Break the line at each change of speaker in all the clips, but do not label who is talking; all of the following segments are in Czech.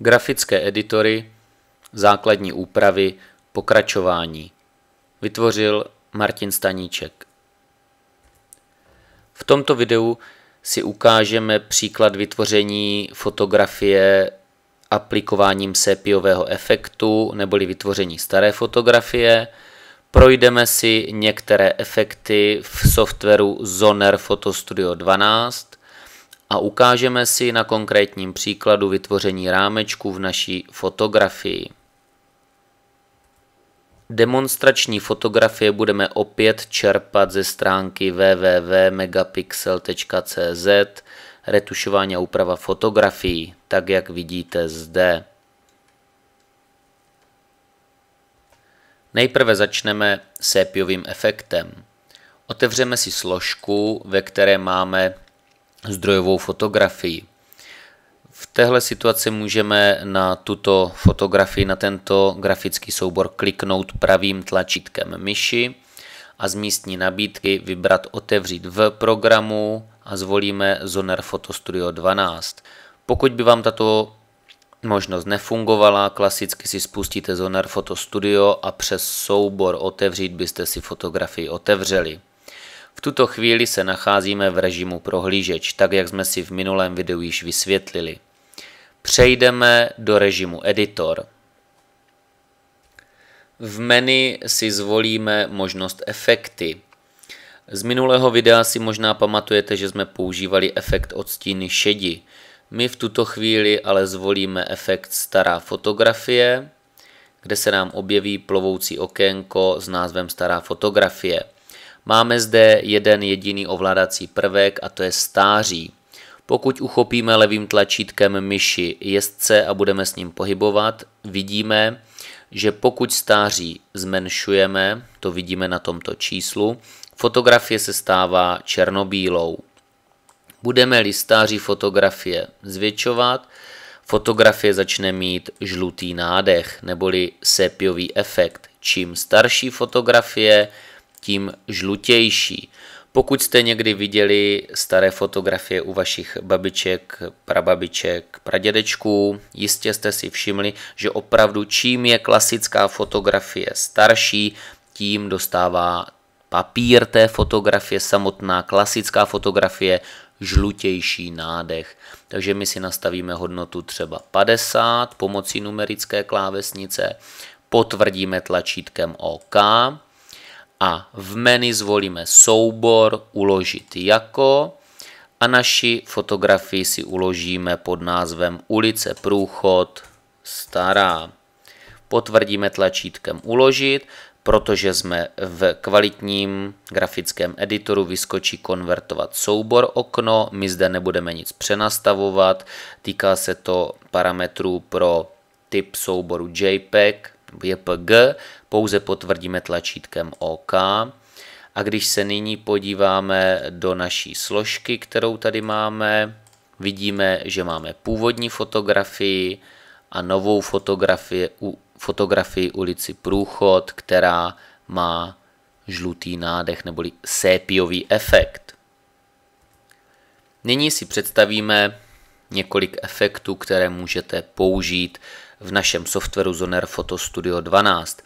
grafické editory, základní úpravy, pokračování. Vytvořil Martin Staníček. V tomto videu si ukážeme příklad vytvoření fotografie aplikováním sépiového efektu neboli vytvoření staré fotografie. Projdeme si některé efekty v softwaru Zoner Photo Studio 12 a ukážeme si na konkrétním příkladu vytvoření rámečku v naší fotografii. Demonstrační fotografie budeme opět čerpat ze stránky www.megapixel.cz retušování a úprava fotografií, tak jak vidíte zde. Nejprve začneme sépiovým efektem. Otevřeme si složku, ve které máme zdrojovou fotografii. V téhle situaci můžeme na tuto fotografii, na tento grafický soubor kliknout pravým tlačítkem myši a z místní nabídky vybrat otevřít v programu a zvolíme Zoner Photo Studio 12. Pokud by vám tato možnost nefungovala, klasicky si spustíte Zoner Photo Studio a přes soubor otevřít byste si fotografii otevřeli. V tuto chvíli se nacházíme v režimu prohlížeč, tak jak jsme si v minulém videu již vysvětlili. Přejdeme do režimu editor. V menu si zvolíme možnost efekty. Z minulého videa si možná pamatujete, že jsme používali efekt odstíny šedi. My v tuto chvíli ale zvolíme efekt stará fotografie, kde se nám objeví plovoucí okénko s názvem stará fotografie. Máme zde jeden jediný ovládací prvek a to je stáří. Pokud uchopíme levým tlačítkem myši jezdce a budeme s ním pohybovat, vidíme, že pokud stáří zmenšujeme, to vidíme na tomto číslu, fotografie se stává černobílou. Budeme-li stáří fotografie zvětšovat, fotografie začne mít žlutý nádech neboli sepiový efekt. Čím starší fotografie, tím žlutější. Pokud jste někdy viděli staré fotografie u vašich babiček, prababiček, pradědečků, jistě jste si všimli, že opravdu čím je klasická fotografie starší, tím dostává papír té fotografie, samotná klasická fotografie, žlutější nádech. Takže my si nastavíme hodnotu třeba 50 pomocí numerické klávesnice, potvrdíme tlačítkem OK, a v menu zvolíme soubor uložit jako a naši fotografii si uložíme pod názvem ulice průchod stará. Potvrdíme tlačítkem uložit, protože jsme v kvalitním grafickém editoru, vyskočí konvertovat soubor okno, my zde nebudeme nic přenastavovat, týká se to parametrů pro typ souboru JPEG, JPG pouze potvrdíme tlačítkem OK. A když se nyní podíváme do naší složky, kterou tady máme, vidíme, že máme původní fotografii a novou fotografii, u, fotografii ulici Průchod, která má žlutý nádech neboli sépiový efekt. Nyní si představíme několik efektů, které můžete použít v našem softwaru Zoner Photo Studio 12.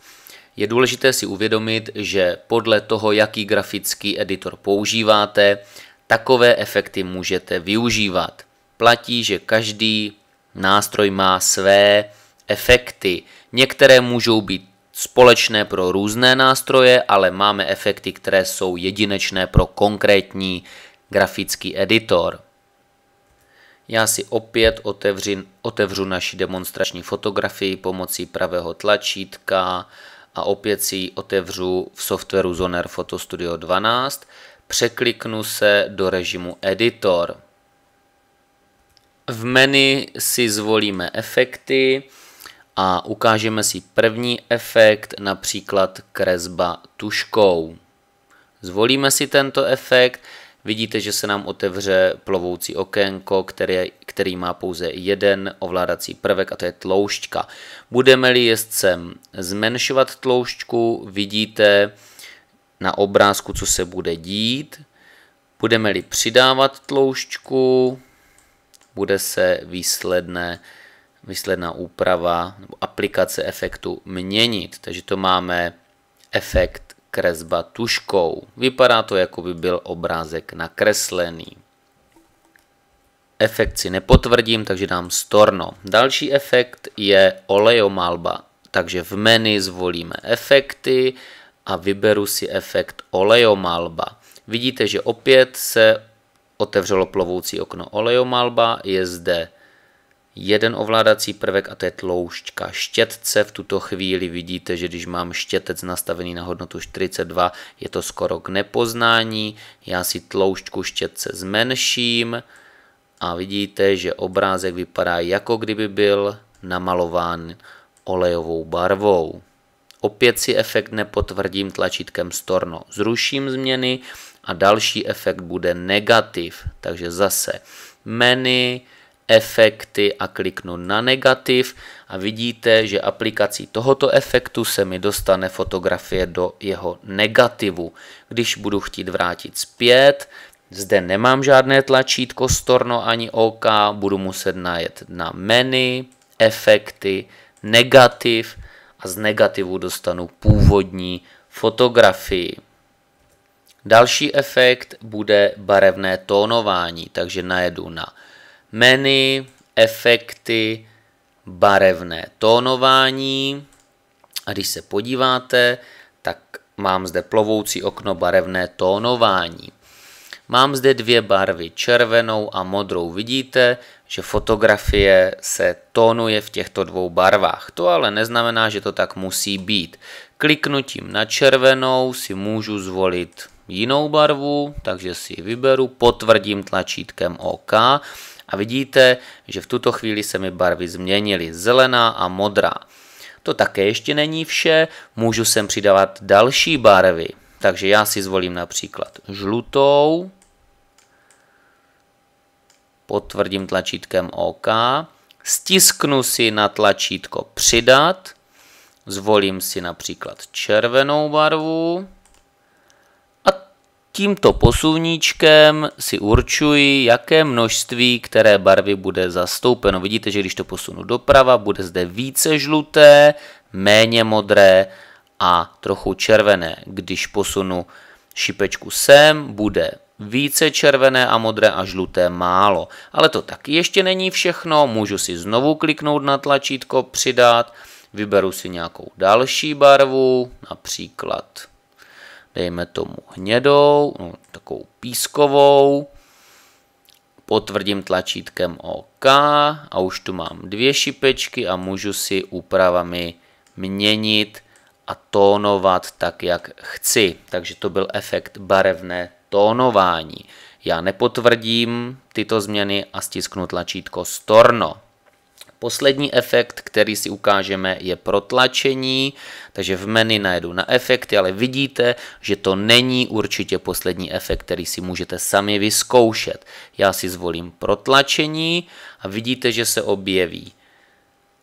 Je důležité si uvědomit, že podle toho, jaký grafický editor používáte, takové efekty můžete využívat. Platí, že každý nástroj má své efekty. Některé můžou být společné pro různé nástroje, ale máme efekty, které jsou jedinečné pro konkrétní grafický editor. Já si opět otevři, otevřu naši demonstrační fotografii pomocí pravého tlačítka a opět si ji otevřu v softwaru Zoner Photo Studio 12. Překliknu se do režimu Editor. V menu si zvolíme efekty a ukážeme si první efekt, například kresba tuškou. Zvolíme si tento efekt, Vidíte, že se nám otevře plovoucí okénko, které, který má pouze jeden ovládací prvek a to je tloušťka. Budeme-li jezdcem zmenšovat tloušťku, vidíte na obrázku, co se bude dít. Budeme-li přidávat tloušťku, bude se výsledné, výsledná úprava nebo aplikace efektu měnit. Takže to máme efekt kresba tuškou. Vypadá to, jako by byl obrázek nakreslený. Efekt si nepotvrdím, takže dám storno. Další efekt je olejomalba. Takže v menu zvolíme efekty a vyberu si efekt olejomalba. Vidíte, že opět se otevřelo plovoucí okno olejomalba, je zde jeden ovládací prvek a to je tloušťka. Štětce v tuto chvíli vidíte, že když mám štětec nastavený na hodnotu 42, je to skoro k nepoznání. Já si tloušťku štětce zmenším a vidíte, že obrázek vypadá jako kdyby byl namalován olejovou barvou. Opět si efekt nepotvrdím tlačítkem Storno. Zruším změny a další efekt bude negativ. Takže zase menu, efekty a kliknu na negativ a vidíte, že aplikací tohoto efektu se mi dostane fotografie do jeho negativu. Když budu chtít vrátit zpět, zde nemám žádné tlačítko storno ani OK, budu muset najet na menu, efekty, negativ a z negativu dostanu původní fotografii. Další efekt bude barevné tónování, takže najedu na meny, efekty, barevné tónování. A když se podíváte, tak mám zde plovoucí okno barevné tónování. Mám zde dvě barvy, červenou a modrou. Vidíte, že fotografie se tónuje v těchto dvou barvách. To ale neznamená, že to tak musí být. Kliknutím na červenou si můžu zvolit jinou barvu, takže si ji vyberu, potvrdím tlačítkem OK a vidíte, že v tuto chvíli se mi barvy změnily, zelená a modrá. To také ještě není vše, můžu sem přidávat další barvy. Takže já si zvolím například žlutou, potvrdím tlačítkem OK, stisknu si na tlačítko přidat, zvolím si například červenou barvu, Tímto posuníčkem si určuji, jaké množství které barvy bude zastoupeno. Vidíte, že když to posunu doprava, bude zde více žluté, méně modré a trochu červené. Když posunu šipečku sem, bude více červené a modré a žluté málo. Ale to taky ještě není všechno, můžu si znovu kliknout na tlačítko přidat, vyberu si nějakou další barvu, například dejme tomu hnědou, no, takovou pískovou, potvrdím tlačítkem OK a už tu mám dvě šipečky a můžu si úpravami měnit a tónovat tak, jak chci. Takže to byl efekt barevné tónování. Já nepotvrdím tyto změny a stisknu tlačítko Storno. Poslední efekt, který si ukážeme, je protlačení, takže v menu najdu na efekty, ale vidíte, že to není určitě poslední efekt, který si můžete sami vyzkoušet. Já si zvolím protlačení a vidíte, že se objeví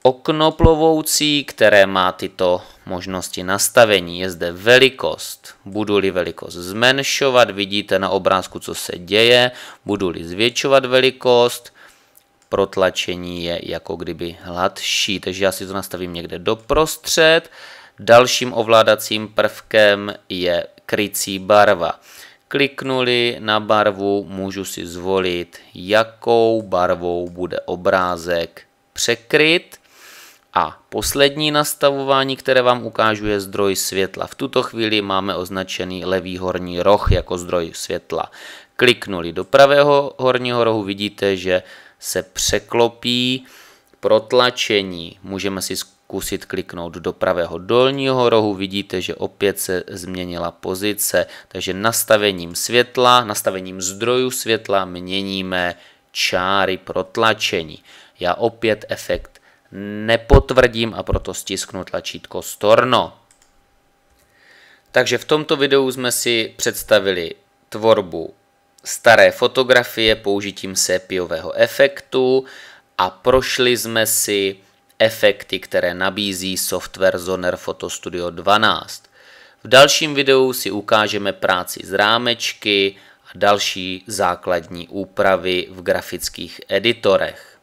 okno plovoucí, které má tyto možnosti nastavení. Je zde velikost. Budu-li velikost zmenšovat, vidíte na obrázku, co se děje. Budu-li zvětšovat velikost, protlačení je jako kdyby hladší. Takže já si to nastavím někde doprostřed. Dalším ovládacím prvkem je krycí barva. Kliknuli na barvu, můžu si zvolit, jakou barvou bude obrázek překryt. A poslední nastavování, které vám ukážu, je zdroj světla. V tuto chvíli máme označený levý horní roh jako zdroj světla. Kliknuli do pravého horního rohu, vidíte, že se překlopí protlačení. Můžeme si zkusit kliknout do pravého dolního rohu, vidíte, že opět se změnila pozice, takže nastavením světla, nastavením zdrojů světla měníme čáry protlačení. Já opět efekt nepotvrdím a proto stisknu tlačítko Storno. Takže v tomto videu jsme si představili tvorbu staré fotografie použitím sépiového efektu a prošli jsme si efekty, které nabízí software Zoner Photo Studio 12. V dalším videu si ukážeme práci z rámečky a další základní úpravy v grafických editorech.